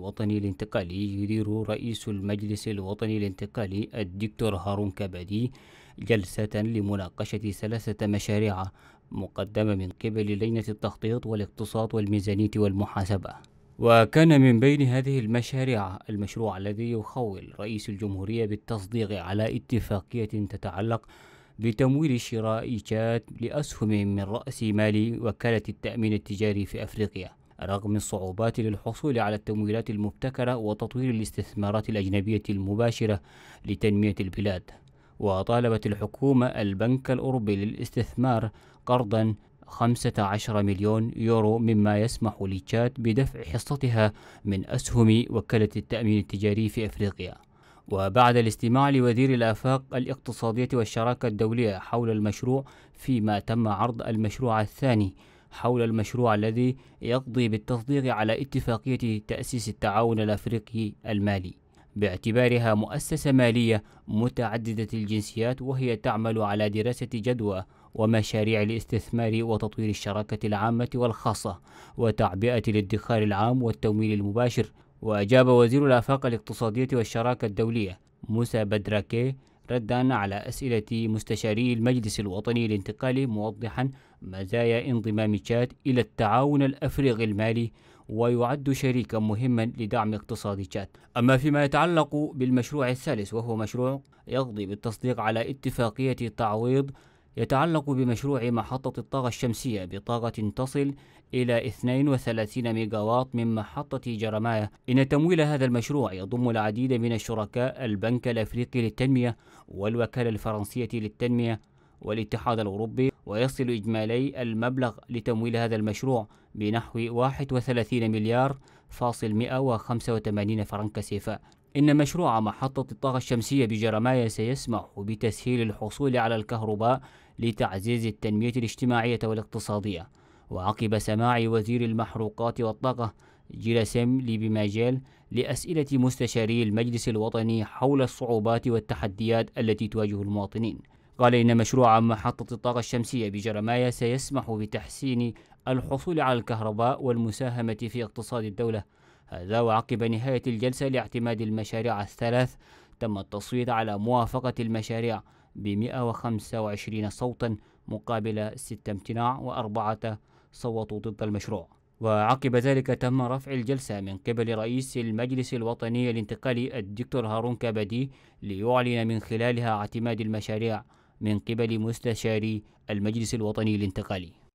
الوطني الانتقالي يدير رئيس المجلس الوطني الانتقالي الدكتور هارون كبدي جلسة لمناقشة ثلاثة مشاريع مقدمة من قبل لجنة التخطيط والاقتصاد والميزانية والمحاسبة وكان من بين هذه المشاريع المشروع الذي يخول رئيس الجمهورية بالتصديق على اتفاقية تتعلق بتمويل شراء شات لأسهم من رأس مال وكالة التأمين التجاري في أفريقيا رغم الصعوبات للحصول على التمويلات المبتكرة وتطوير الاستثمارات الأجنبية المباشرة لتنمية البلاد وطالبت الحكومة البنك الأوروبي للاستثمار قرضا 15 مليون يورو مما يسمح لتشاد بدفع حصتها من أسهم وكالة التأمين التجاري في أفريقيا وبعد الاستماع لوزير الآفاق الاقتصادية والشراكة الدولية حول المشروع فيما تم عرض المشروع الثاني حول المشروع الذي يقضي بالتصديق على اتفاقية تأسيس التعاون الأفريقي المالي باعتبارها مؤسسة مالية متعددة الجنسيات وهي تعمل على دراسة جدوى ومشاريع الاستثمار وتطوير الشراكة العامة والخاصة وتعبئة الادخار العام والتمويل المباشر وأجاب وزير الآفاق الاقتصادية والشراكة الدولية موسى بدراكي ردا على أسئلة مستشاري المجلس الوطني الانتقالي موضحا مزايا انضمام تشاد إلى التعاون الأفريقي المالي ويعد شريكا مهما لدعم اقتصاد تشاد أما فيما يتعلق بالمشروع الثالث وهو مشروع يقضي بالتصديق على اتفاقية تعويض يتعلق بمشروع محطة الطاقة الشمسية بطاقة تصل إلى 32 ميجاوات من محطة جرماية إن تمويل هذا المشروع يضم العديد من الشركاء البنك الأفريقي للتنمية والوكالة الفرنسية للتنمية والاتحاد الأوروبي ويصل إجمالي المبلغ لتمويل هذا المشروع بنحو 31 مليار فاصل 185 فرنك سيفا إن مشروع محطة الطاقة الشمسية بجرمايا سيسمح بتسهيل الحصول على الكهرباء لتعزيز التنمية الاجتماعية والاقتصادية وعقب سماع وزير المحروقات والطاقة جيلاسيم ليبيماجيل لأسئلة مستشاري المجلس الوطني حول الصعوبات والتحديات التي تواجه المواطنين قال إن مشروع محطة الطاقة الشمسية بجرمايا سيسمح بتحسين الحصول على الكهرباء والمساهمة في اقتصاد الدولة هذا وعقب نهاية الجلسة لاعتماد المشاريع الثلاث تم التصويت على موافقة المشاريع ب 125 صوتا مقابل 6 امتناع وأربعة صوتوا ضد المشروع وعقب ذلك تم رفع الجلسة من قبل رئيس المجلس الوطني الانتقالي الدكتور هارون كبدي ليعلن من خلالها اعتماد المشاريع من قبل مستشاري المجلس الوطني الانتقالي